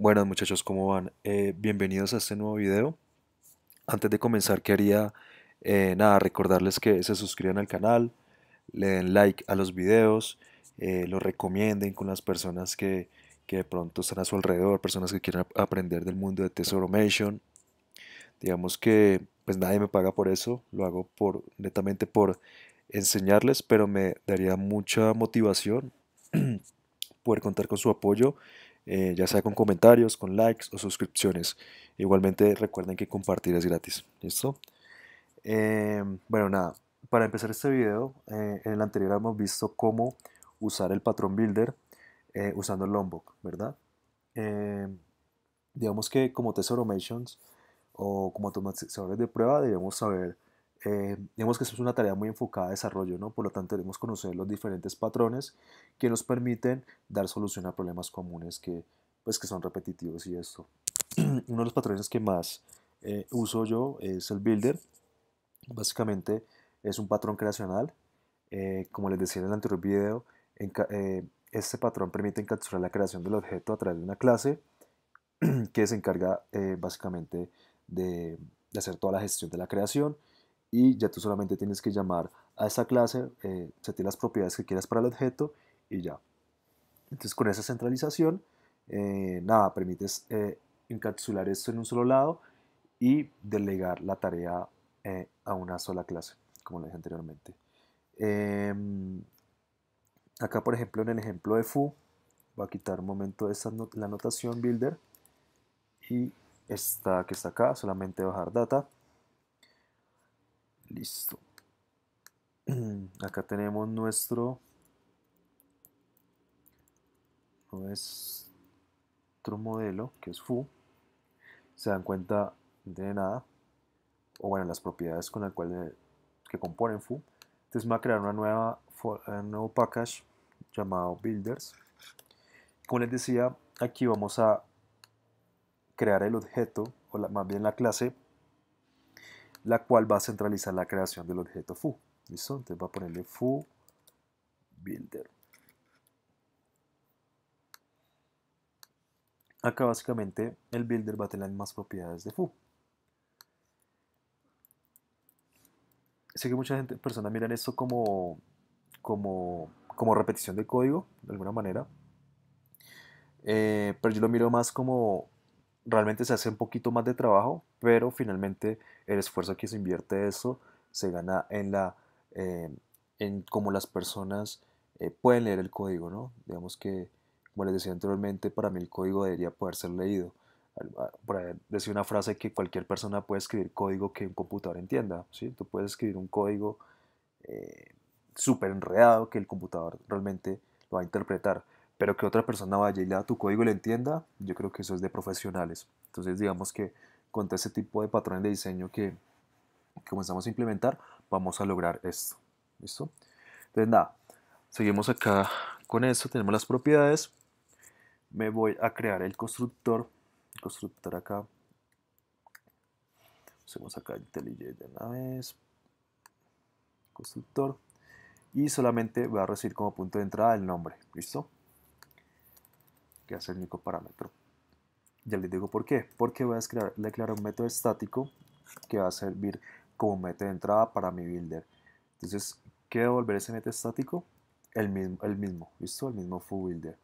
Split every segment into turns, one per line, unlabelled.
Buenas muchachos, ¿cómo van? Eh, bienvenidos a este nuevo video. Antes de comenzar quería, eh, nada, recordarles que se suscriban al canal, le den like a los videos, eh, lo recomienden con las personas que, de pronto están a su alrededor, personas que quieran aprender del mundo de tesoro mation. Digamos que pues nadie me paga por eso, lo hago por netamente por enseñarles, pero me daría mucha motivación poder contar con su apoyo eh, ya sea con comentarios, con likes o suscripciones. Igualmente recuerden que compartir es gratis, ¿listo? Eh, bueno, nada, para empezar este video, eh, en el anterior hemos visto cómo usar el patrón builder usando el Lombok, ¿verdad? digamos que como test automations o como automatizadores de prueba debemos saber eh, digamos que eso es una tarea muy enfocada a desarrollo, ¿no? Por lo tanto, debemos conocer los diferentes patrones que nos permiten dar solución a problemas comunes que, pues, que son repetitivos y esto. Uno de los patrones que más eh, uso yo es el builder. Básicamente es un patrón creacional. Eh, como les decía en el anterior video, eh, este patrón permite encapsular la creación del objeto a través de una clase que se encarga básicamente de hacer toda la gestión de la creación y ya tú solamente tienes que llamar a esa clase, eh, setear las propiedades que quieras para el objeto y ya. Entonces con esa centralización, eh, nada, permites eh, encapsular esto en un solo lado y delegar la tarea eh, a una sola clase, como lo dije anteriormente. Em, acá, por ejemplo, en el ejemplo de foo voy a quitar un momento esta la notación builder y esta que está acá, solamente bajar data. Listo. Acá tenemos nuestro nuestro modelo que es foo. Se dan cuenta de nada o bueno las propiedades con las cuales que componen foo. Entonces me va a crear una nueva un nuevo package llamado builders. Como les decía, aquí vamos a crear el objeto o la, más bien la clase la cual va a centralizar la creación del objeto foo. ¿Listo? Entonces va a ponerle fu builder. Acá básicamente el builder va a tener más propiedades de foo. Sé que mucha gente, personas miran esto como, como, como repetición de código, de alguna manera, eh, pero yo lo miro más como realmente se hace un poquito más de trabajo, pero finalmente el esfuerzo que se invierte eso se gana en la eh, en cómo las personas eh, pueden leer el código, ¿no? Digamos que, como les decía anteriormente, para mí el código debería poder ser leído. Por decir una frase que cualquier persona puede escribir código que un computador entienda, ¿sí? Tú puedes escribir un código eh, súper enredado que el computador realmente lo va a interpretar pero que otra persona vaya y lea tu código y lo entienda, yo creo que eso es de profesionales. Entonces, digamos que con ese tipo de patrones de diseño que, comenzamos a implementar, vamos a lograr esto. ¿Listo? Entonces, nada, seguimos acá con eso tenemos las propiedades. Me voy a crear el constructor, constructor acá. Hacemos acá IntelliJ de una vez. Constructor. Y solamente voy a recibir como punto de entrada el nombre. ¿Listo? que hace el único parámetro. Ya les digo por qué. Porque voy a declarar, un método estático que va a servir como método de entrada para mi builder. Entonces, ¿qué devolver ese método estático? El mismo, el ¿listo? El mismo full builder.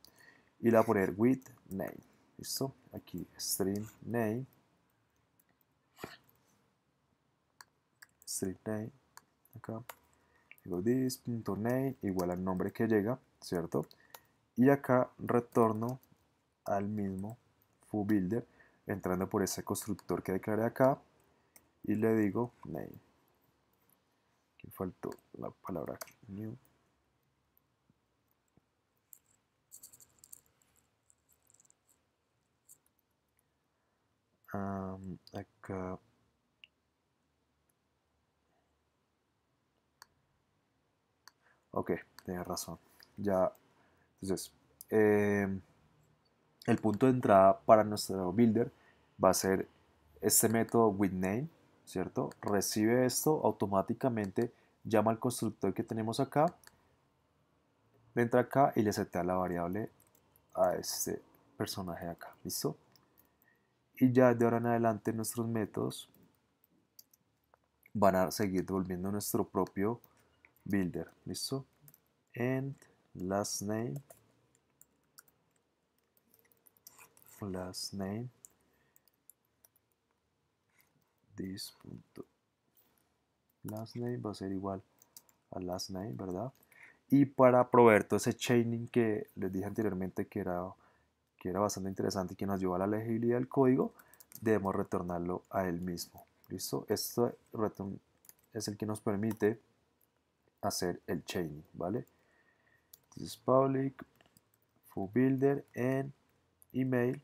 Y le voy a poner with name, ¿listo? Aquí string name. String name, acá. Digo this.name igual al nombre que llega, ¿cierto? Y acá retorno al mismo builder entrando por ese constructor que declaré acá y le digo name. Aquí faltó la palabra new. Um, acá ok, tenía razón ya entonces em, el punto de entrada para nuestro builder va a ser este método withName, ¿cierto? Recibe esto automáticamente, llama al constructor que tenemos acá, entra acá y le setea la variable a este personaje acá, ¿listo? Y ya de ahora en adelante nuestros métodos van a seguir devolviendo nuestro propio builder, ¿listo? And last name last name this last name va a ser igual a last name verdad y para proveer todo ese chaining que les dije anteriormente que era que era bastante interesante y que nos llevó a la legibilidad del código debemos retornarlo a él mismo listo esto es el que nos permite hacer el chaining vale This public full builder en email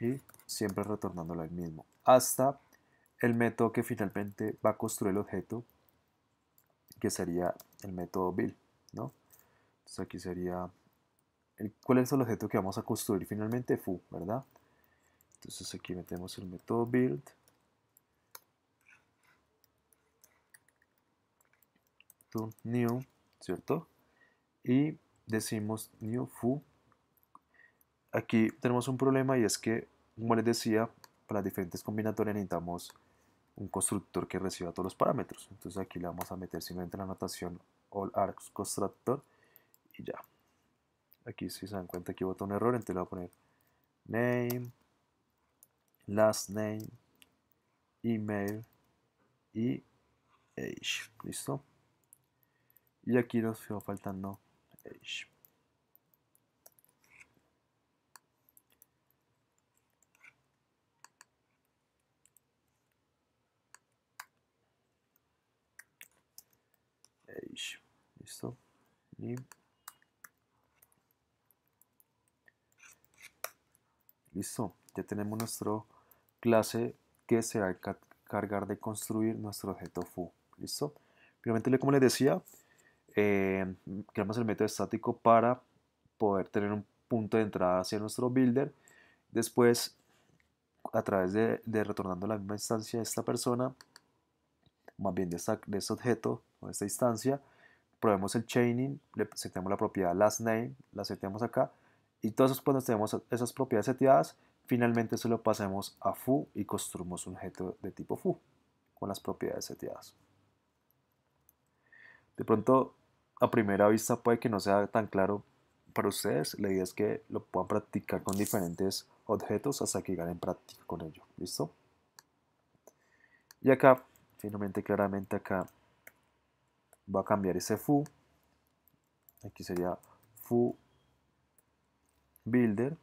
y siempre retornándolo al mismo, hasta el método que finalmente va a construir el objeto, que sería el método build, ¿no? Entonces aquí sería, el, ¿cuál es el objeto que vamos a construir finalmente? foo, ¿verdad? Entonces aquí metemos el método build, new, ¿cierto? Y decimos new foo aquí tenemos un problema y es que, como les decía, para diferentes combinatorias necesitamos un constructor que reciba todos los parámetros. Entonces aquí le vamos a meter simplemente la anotación all arcs constructor y ya. Aquí si se dan cuenta aquí bota un error, entonces le voy a poner name, last name, email y age. ¿Listo? Y aquí nos quedó faltando age. ¿Listo? listo, ya tenemos nuestro clase que se va a cargar de construir nuestro objeto foo. ¿Listo? Primero, como les decía, eh, creamos el método estático para poder tener un punto de entrada hacia nuestro builder. Después, a través de, retornando la misma instancia de esta persona, más bien de, esta, de este objeto, con esta instancia, probemos el chaining, le seteamos la propiedad last name, la seteamos acá, y entonces pues, cuando tenemos esas propiedades seteadas, finalmente se lo pasemos a foo y construimos un objeto de tipo foo con las propiedades seteadas. De pronto, a primera vista puede que no sea tan claro para ustedes, la idea es que lo puedan practicar con diferentes objetos hasta que ganen práctica con ello, ¿listo? Y acá, finalmente, claramente acá voy a cambiar ese foo aquí sería foo builder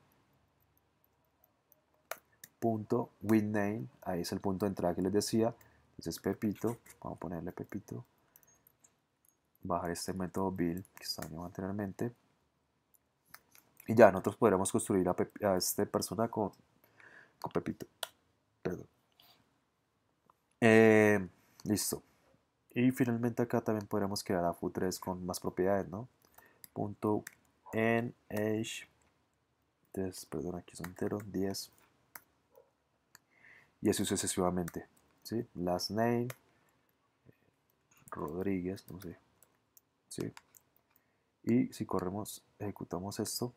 punto name ahí es el punto de entrada que les decía entonces pepito vamos a ponerle pepito bajar este método build que salió anteriormente y ya nosotros podremos construir a, esta este persona con, pepito perdón eh, listo y finalmente acá también podremos crear a foo3 con más propiedades, ¿no? Punto nh, perdón, aquí son entero, 10. Y así sucesivamente, ¿sí? Last name, Rodríguez, no sé, ¿sí? Y si corremos, ejecutamos esto,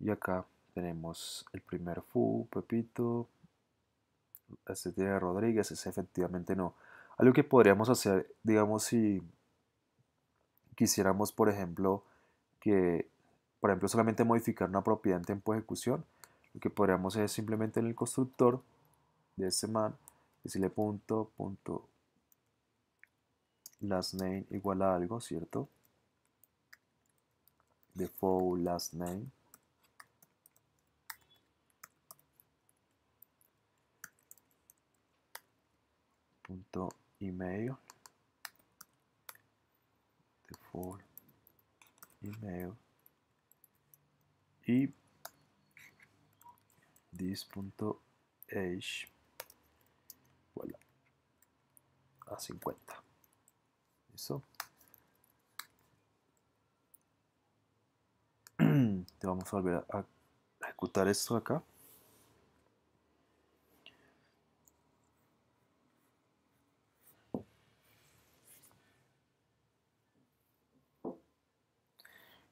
Y acá tenemos el primer foo, Pepito, este tiene Rodríguez, ese efectivamente no. Algo que podríamos hacer, digamos, si quisiéramos, por ejemplo, que, por ejemplo, solamente modificar una propiedad en tiempo de ejecución, lo que podríamos hacer es simplemente en el constructor de ese man, decirle punto, punto, last name igual a algo, ¿cierto? Default last name punto email medio default email y this.h voilà, a 50 eso te vamos a volver a ejecutar esto acá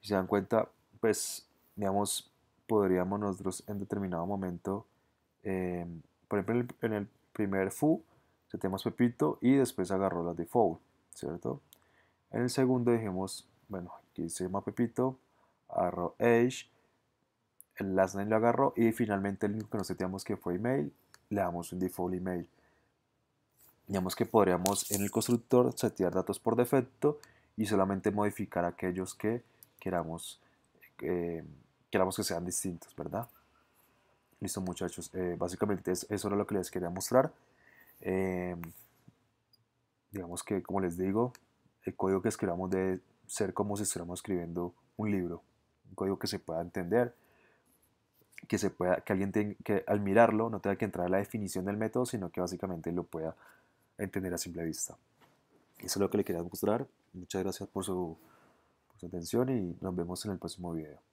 se dan cuenta, pues, digamos, podríamos nosotros en determinado momento, em, por ejemplo, en el, primer fu setemos Pepito y después agarró la default, ¿cierto? En el segundo dijimos, bueno, aquí se llama Pepito, agarró Age, el last name lo agarró y finalmente el único que nos seteamos que fue email, le damos un default email. Digamos que podríamos en el constructor setear datos por defecto y solamente modificar aquellos que queramos, eh, queramos que sean distintos, ¿verdad? Listo muchachos, eh, básicamente eso, eso era lo que les quería mostrar. Em, digamos que, como les digo, el código que escribamos debe ser como si estuviéramos escribiendo un libro, un código que se pueda entender, que, se pueda, que alguien que al mirarlo no tenga que entrar a la definición del método, sino que básicamente lo pueda entender a simple vista. Eso es lo que le quería mostrar. Muchas gracias por su atención y nos vemos en el próximo video.